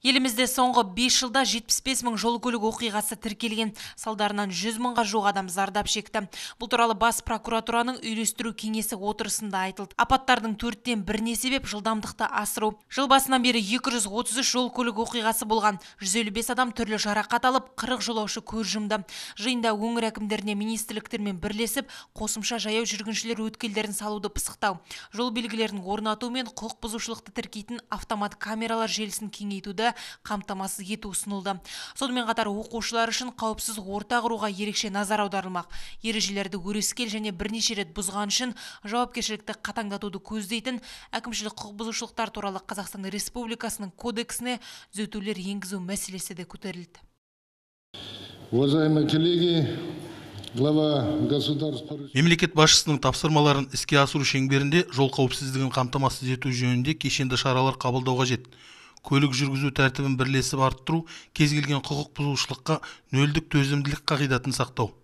Елімізде соңғы 5 жылда 75 мың жол көлік оқиғасы тіркелген, салдарынан 100 мыңға жоқ адам зардап шекті. Бұл туралы бас прокуратураның үйлестіру кеңесі отырысында айтылды. Апаттардың төрттен біріне себеп жылдамдықты асыру. Жыл басынан бері 233 жол көлік оқиғасы болған, 155 адам түрлі жарақат алып, 40 жолаушы көз жұмды. Жиында өңір әкімдеріне министрліктермен бірлесіп, қосымша жаяу жүргіншілер өткелдерін салуды пысықтау, жол белгілерін орнату мен құқық бұзушылықты тіркейтін автомат камералар желісін кеңейтуді қамтамасыз ету ұсынылды сонымен қатар оқушылар үшін қауіпсіз орта құруға ерекше назар аударылмақ ережелерді өрескел және бірнеше рет бұзған үшін жауапкершілікті қатаңдатуды көздейтін әкімшілік құқық бұзушылықтар туралы қазақстан республикасының кодексіне түзетулер енгізу мәселесі де көтерілді уважаемые коллеги глава мемлекет басшысының тапсырмаларын іске асыру шеңберінде жол қауіпсіздігін қамтамасыз ету жөнінде кешенді шаралар қабылдау қажет көлік жүргізу тәртібін бірлесіп арттыру кез келген құқық бұзушылыққа нөлдік төзімділік қағидатын сақтау